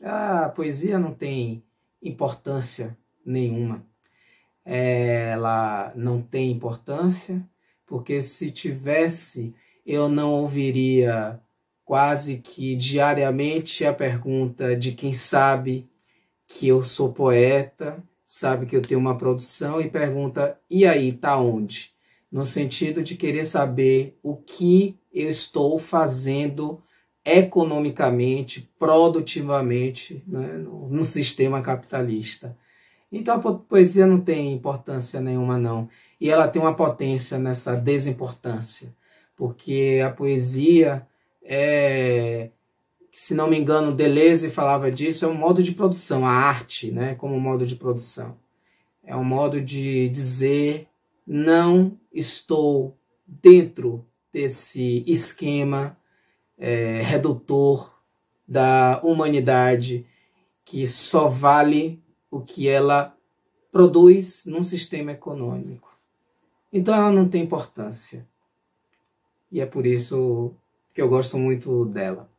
A poesia não tem importância nenhuma. Ela não tem importância, porque se tivesse, eu não ouviria quase que diariamente a pergunta de quem sabe que eu sou poeta, sabe que eu tenho uma produção e pergunta: e aí, tá onde? No sentido de querer saber o que eu estou fazendo economicamente, produtivamente né, no, sistema capitalista. Então a poesia não tem importância nenhuma, não. E ela tem uma potência nessa desimportância, porque a poesia é, se não me engano, Deleuze falava disso, é um modo de produção, a arte, né, como modo de produção. É um modo de dizer não estou dentro desse esquema é, redutor da humanidade que só vale o que ela produz num sistema econômico. Então ela não tem importância. E é por isso que eu gosto muito dela.